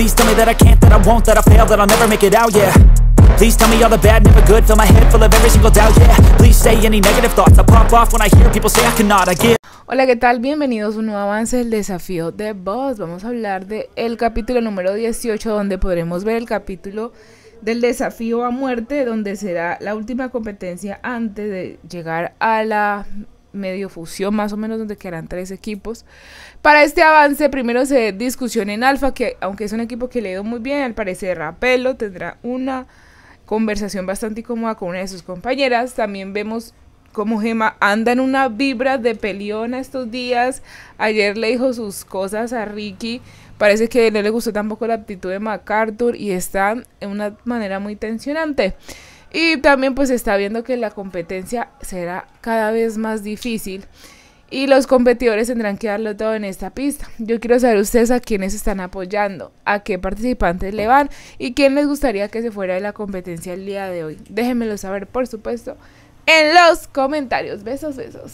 Please tell me that I can't, that I won't, that I fail, that I'll never make it out, yeah Please tell me all the bad, never good Fill my head full of every single doubt, yeah Please say any negative thoughts I pop off when I hear people say I cannot, I give Hola, ¿qué tal? Bienvenidos a un nuevo avance del desafío de Boss Vamos a hablar del el capítulo número 18 Donde podremos ver el capítulo del desafío a muerte Donde será la última competencia antes de llegar a la medio fusión más o menos donde quedarán tres equipos. Para este avance primero se discusión en Alfa, que aunque es un equipo que le ha ido muy bien, al parecer Rapelo tendrá una conversación bastante cómoda con una de sus compañeras. También vemos como Gema anda en una vibra de pelión estos días. Ayer le dijo sus cosas a Ricky. Parece que no le gustó tampoco la actitud de MacArthur y están en una manera muy tensionante. Y también pues está viendo que la competencia será cada vez más difícil y los competidores tendrán que darlo todo en esta pista. Yo quiero saber ustedes a quiénes están apoyando, a qué participantes le van y quién les gustaría que se fuera de la competencia el día de hoy. Déjenmelo saber, por supuesto, en los comentarios. Besos, besos.